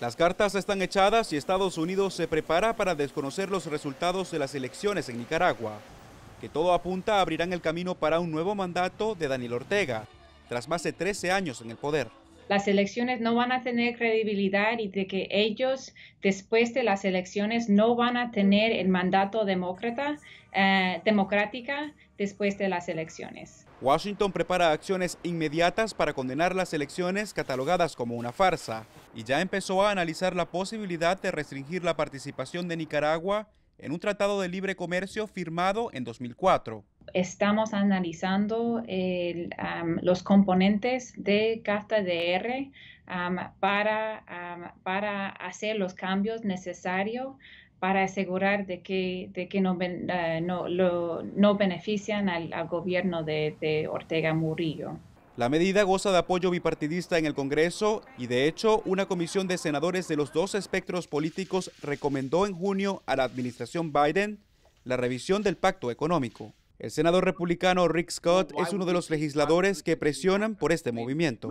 Las cartas están echadas y Estados Unidos se prepara para desconocer los resultados de las elecciones en Nicaragua, que todo apunta abrirán el camino para un nuevo mandato de Daniel Ortega, tras más de 13 años en el poder. Las elecciones no van a tener credibilidad y de que ellos después de las elecciones no van a tener el mandato demócrata, eh, democrática después de las elecciones. Washington prepara acciones inmediatas para condenar las elecciones catalogadas como una farsa y ya empezó a analizar la posibilidad de restringir la participación de Nicaragua en un tratado de libre comercio firmado en 2004. Estamos analizando los componentes de cafta DR para, hacer los cambios necesarios para asegurar de que, eh, no, benefician al, gobierno de Ortega Murillo. La medida goza de apoyo bipartidista en el Congreso y de hecho una comisión de senadores de los dos espectros políticos recomendó en junio a la administración Biden la revisión del pacto económico. El senador republicano Rick Scott es uno de los legisladores que presionan por este movimiento.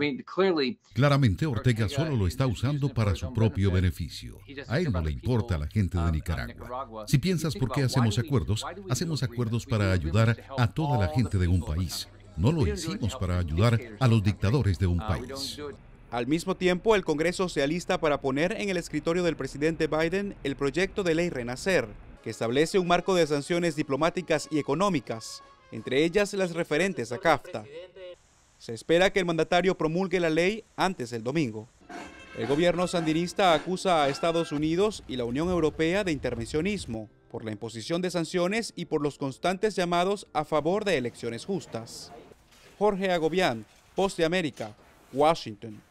Claramente Ortega solo lo está usando para su propio beneficio. A él no le importa a la gente de um, Nicaragua. Si piensas por qué hacemos acuerdos, hacemos acuerdos para ayudar a toda la gente de un país no lo hicimos para ayudar a los dictadores de un país. Al mismo tiempo, el Congreso se alista para poner en el escritorio del presidente Biden el proyecto de ley Renacer, que establece un marco de sanciones diplomáticas y económicas, entre ellas las referentes a CAFTA. Se espera que el mandatario promulgue la ley antes del domingo. El gobierno sandinista acusa a Estados Unidos y la Unión Europea de intervencionismo por la imposición de sanciones y por los constantes llamados a favor de elecciones justas. Jorge Agobián, Post de América, Washington.